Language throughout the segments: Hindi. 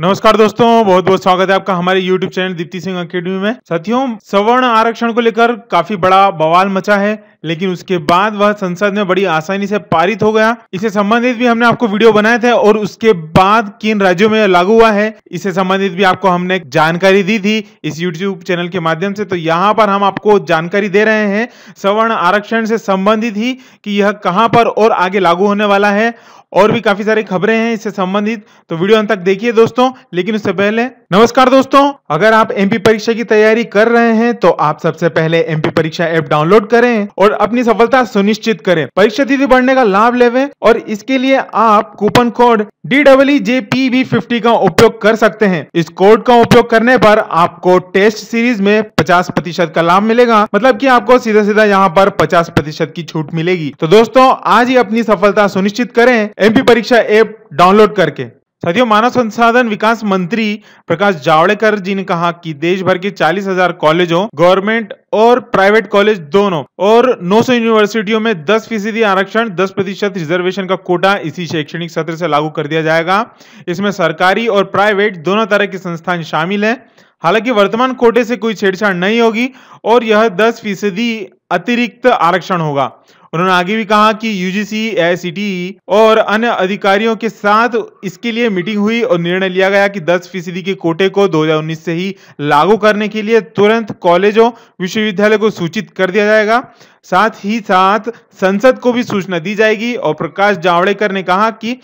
नमस्कार दोस्तों बहुत बहुत स्वागत है आपका हमारे YouTube channel Deepti Singh academy में साथियों सवर्ण आरक्षण को लेकर काफी बड़ा बवाल मचा है लेकिन उसके बाद वह संसद में बड़ी आसानी से पारित हो गया इसे संबंधित भी हमने आपको वीडियो बनाया था और उसके बाद किन राज्यों में लागू हुआ है इससे संबंधित भी आपको हमने जानकारी दी थी इस यूट्यूब चैनल के माध्यम से तो यहाँ पर हम आपको जानकारी दे रहे हैं सवर्ण आरक्षण से संबंधित ही कि यह कहाँ पर और आगे लागू होने वाला है और भी काफी सारी खबरें हैं इससे संबंधित तो वीडियो अंत तक देखिए दोस्तों लेकिन उससे पहले नमस्कार दोस्तों अगर आप एमपी परीक्षा की तैयारी कर रहे हैं तो आप सबसे पहले एमपी परीक्षा ऐप डाउनलोड करें और और अपनी सफलता सुनिश्चित करें परीक्षा तिथि बढ़ने का लाभ लेवे और इसके लिए आप coupon code D W J P B fifty का उपयोग कर सकते हैं इस कोड का उपयोग करने पर आपको टेस्ट सीरीज में पचास प्रतिशत का लाभ मिलेगा मतलब की आपको सीधा सीधा यहाँ पर पचास प्रतिशत की छूट मिलेगी तो दोस्तों आज ही अपनी सफलता सुनिश्चित करें एमपी परीक्षा ऐप डाउनलोड करके साथियों मानव संसाधन विकास मंत्री प्रकाश जावड़ेकर जी ने कहा कि देश भर के 40,000 कॉलेजों गवर्नमेंट और प्राइवेट कॉलेज दोनों और 900 यूनिवर्सिटियों में 10 फीसदी आरक्षण 10 प्रतिशत रिजर्वेशन का कोटा इसी शैक्षणिक सत्र से लागू कर दिया जाएगा इसमें सरकारी और प्राइवेट दोनों तरह के संस्थान शामिल है हालांकि वर्तमान कोटे से कोई छेड़छाड़ नहीं होगी और यह दस फीसदी अतिरिक्त आरक्षण होगा उन्होंने आगे भी कहा कि यूजीसी एआईसीटीई और अन्य अधिकारियों के साथ इसके लिए मीटिंग हुई और निर्णय लिया गया कि 10 फीसदी के कोटे को 2019 से ही लागू करने के लिए तुरंत कॉलेजों विश्वविद्यालय को सूचित कर दिया जाएगा साथ ही साथ संसद को भी सूचना दी जाएगी और प्रकाश जावड़ेकर ने कहा कि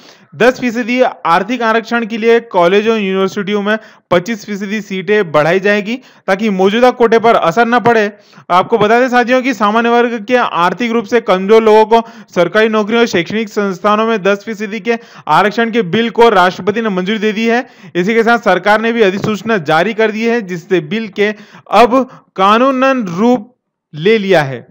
10 फीसदी आर्थिक आरक्षण के लिए कॉलेजों यूनिवर्सिटियों में 25 फीसदी सीटें बढ़ाई जाएगी ताकि मौजूदा कोटे पर असर न पड़े आपको बता दें साथियों कि कि सामान्य वर्ग के आर्थिक रूप से कमजोर लोगों को सरकारी नौकरी और शैक्षणिक संस्थानों में दस फीसदी के आरक्षण के बिल को राष्ट्रपति ने मंजूरी दे दी है इसी के साथ सरकार ने भी अधिसूचना जारी कर दी है जिससे बिल के अब कानूनन रूप ले लिया है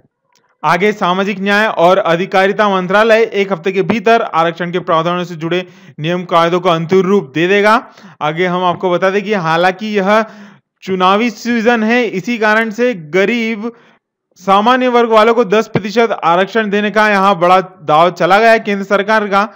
आगे सामाजिक न्याय और अधिकारिता मंत्रालय एक हफ्ते के भीतर आरक्षण के प्रावधानों से जुड़े नियम कायदों का अंतिम रूप दे देगा आगे हम आपको बता दें कि हालांकि यह चुनावी सीजन है इसी कारण से गरीब सामान्य वर्ग वालों को 10 प्रतिशत आरक्षण देने का यहां बड़ा दाव चला गया है केंद्र सरकार का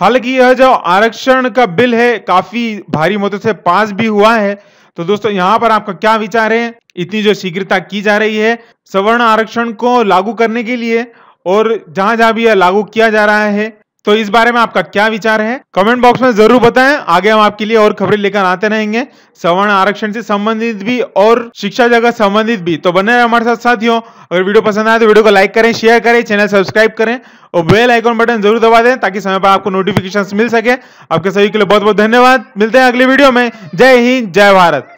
हालांकि यह जो आरक्षण का बिल है काफी भारी मतों से पास भी हुआ है तो दोस्तों यहां पर आपका क्या विचार है इतनी जो शीघ्रता की जा रही है सवर्ण आरक्षण को लागू करने के लिए और जहां जहां भी यह लागू किया जा रहा है तो इस बारे में आपका क्या विचार है कमेंट बॉक्स में जरूर बताएं आगे हम आपके लिए और खबरें लेकर आते रहेंगे सवर्ण आरक्षण से संबंधित भी और शिक्षा जगह संबंधित भी तो बने रहे हमारे साथ साथियों अगर वीडियो पसंद आए तो वीडियो को लाइक करें शेयर करें चैनल सब्सक्राइब करें और बेल आइकॉन बटन जरूर दबा दें ताकि समय पर आपको नोटिफिकेशन मिल सके आपके सभी के लिए बहुत बहुत धन्यवाद मिलते हैं अगले वीडियो में जय हिंद जय भारत